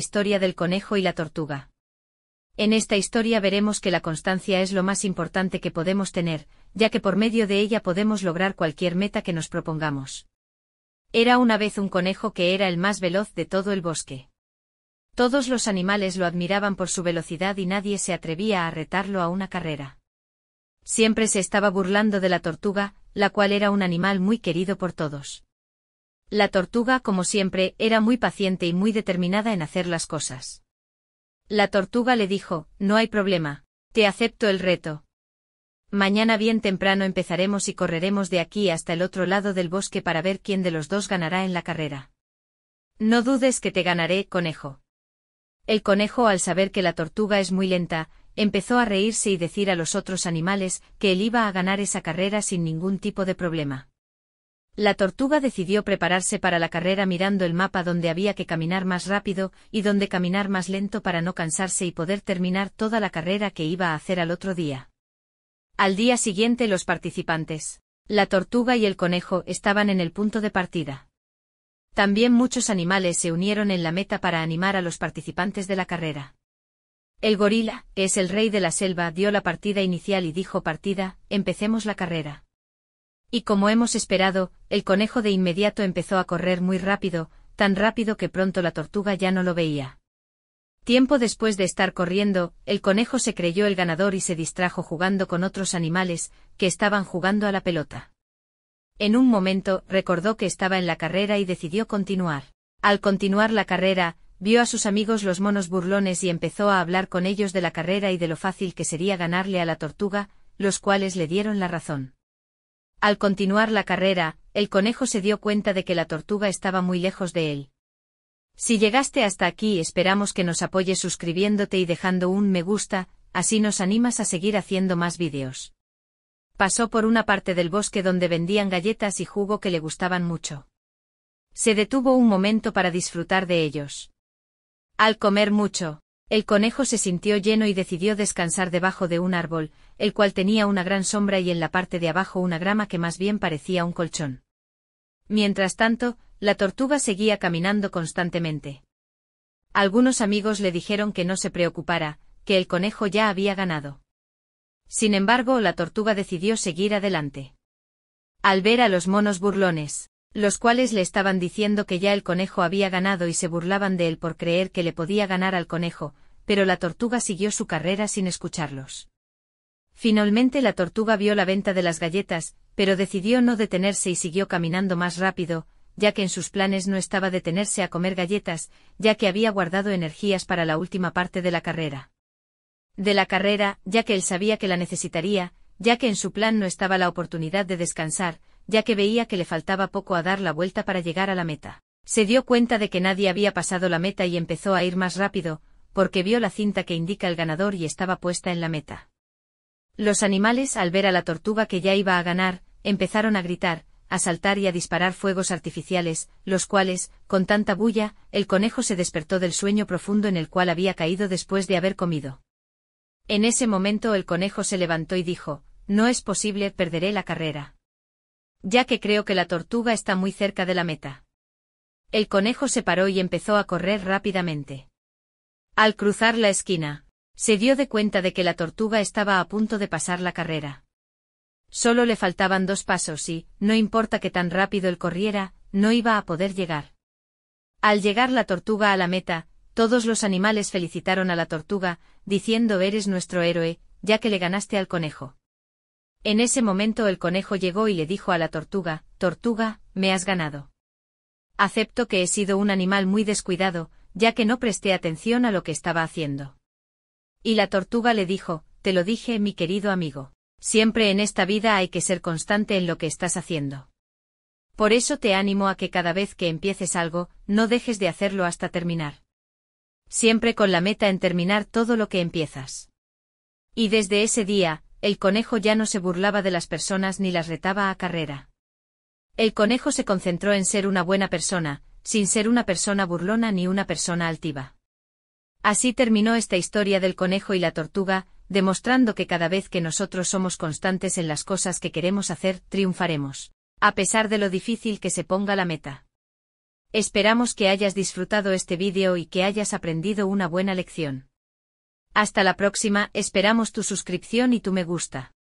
Historia del conejo y la tortuga. En esta historia veremos que la constancia es lo más importante que podemos tener, ya que por medio de ella podemos lograr cualquier meta que nos propongamos. Era una vez un conejo que era el más veloz de todo el bosque. Todos los animales lo admiraban por su velocidad y nadie se atrevía a retarlo a una carrera. Siempre se estaba burlando de la tortuga, la cual era un animal muy querido por todos. La tortuga, como siempre, era muy paciente y muy determinada en hacer las cosas. La tortuga le dijo, no hay problema, te acepto el reto. Mañana bien temprano empezaremos y correremos de aquí hasta el otro lado del bosque para ver quién de los dos ganará en la carrera. No dudes que te ganaré, conejo. El conejo, al saber que la tortuga es muy lenta, empezó a reírse y decir a los otros animales que él iba a ganar esa carrera sin ningún tipo de problema. La tortuga decidió prepararse para la carrera mirando el mapa donde había que caminar más rápido y donde caminar más lento para no cansarse y poder terminar toda la carrera que iba a hacer al otro día. Al día siguiente los participantes, la tortuga y el conejo estaban en el punto de partida. También muchos animales se unieron en la meta para animar a los participantes de la carrera. El gorila, que es el rey de la selva, dio la partida inicial y dijo partida, empecemos la carrera. Y como hemos esperado, el conejo de inmediato empezó a correr muy rápido, tan rápido que pronto la tortuga ya no lo veía. Tiempo después de estar corriendo, el conejo se creyó el ganador y se distrajo jugando con otros animales, que estaban jugando a la pelota. En un momento, recordó que estaba en la carrera y decidió continuar. Al continuar la carrera, vio a sus amigos los monos burlones y empezó a hablar con ellos de la carrera y de lo fácil que sería ganarle a la tortuga, los cuales le dieron la razón. Al continuar la carrera, el conejo se dio cuenta de que la tortuga estaba muy lejos de él. Si llegaste hasta aquí esperamos que nos apoyes suscribiéndote y dejando un me gusta, así nos animas a seguir haciendo más vídeos. Pasó por una parte del bosque donde vendían galletas y jugo que le gustaban mucho. Se detuvo un momento para disfrutar de ellos. Al comer mucho, el conejo se sintió lleno y decidió descansar debajo de un árbol, el cual tenía una gran sombra y en la parte de abajo una grama que más bien parecía un colchón. Mientras tanto, la tortuga seguía caminando constantemente. Algunos amigos le dijeron que no se preocupara, que el conejo ya había ganado. Sin embargo, la tortuga decidió seguir adelante. Al ver a los monos burlones, los cuales le estaban diciendo que ya el conejo había ganado y se burlaban de él por creer que le podía ganar al conejo, pero la tortuga siguió su carrera sin escucharlos. Finalmente la tortuga vio la venta de las galletas, pero decidió no detenerse y siguió caminando más rápido, ya que en sus planes no estaba detenerse a comer galletas, ya que había guardado energías para la última parte de la carrera. De la carrera, ya que él sabía que la necesitaría, ya que en su plan no estaba la oportunidad de descansar, ya que veía que le faltaba poco a dar la vuelta para llegar a la meta. Se dio cuenta de que nadie había pasado la meta y empezó a ir más rápido, porque vio la cinta que indica el ganador y estaba puesta en la meta. Los animales, al ver a la tortuga que ya iba a ganar, empezaron a gritar, a saltar y a disparar fuegos artificiales, los cuales, con tanta bulla, el conejo se despertó del sueño profundo en el cual había caído después de haber comido. En ese momento el conejo se levantó y dijo, No es posible, perderé la carrera. Ya que creo que la tortuga está muy cerca de la meta. El conejo se paró y empezó a correr rápidamente. Al cruzar la esquina, se dio de cuenta de que la tortuga estaba a punto de pasar la carrera. Solo le faltaban dos pasos y, no importa que tan rápido él corriera, no iba a poder llegar. Al llegar la tortuga a la meta, todos los animales felicitaron a la tortuga, diciendo eres nuestro héroe, ya que le ganaste al conejo. En ese momento el conejo llegó y le dijo a la tortuga, Tortuga, me has ganado. Acepto que he sido un animal muy descuidado, ya que no presté atención a lo que estaba haciendo. Y la tortuga le dijo, te lo dije, mi querido amigo. Siempre en esta vida hay que ser constante en lo que estás haciendo. Por eso te animo a que cada vez que empieces algo, no dejes de hacerlo hasta terminar. Siempre con la meta en terminar todo lo que empiezas. Y desde ese día, el conejo ya no se burlaba de las personas ni las retaba a carrera. El conejo se concentró en ser una buena persona, sin ser una persona burlona ni una persona altiva. Así terminó esta historia del conejo y la tortuga, demostrando que cada vez que nosotros somos constantes en las cosas que queremos hacer, triunfaremos, a pesar de lo difícil que se ponga la meta. Esperamos que hayas disfrutado este vídeo y que hayas aprendido una buena lección. Hasta la próxima, esperamos tu suscripción y tu me gusta.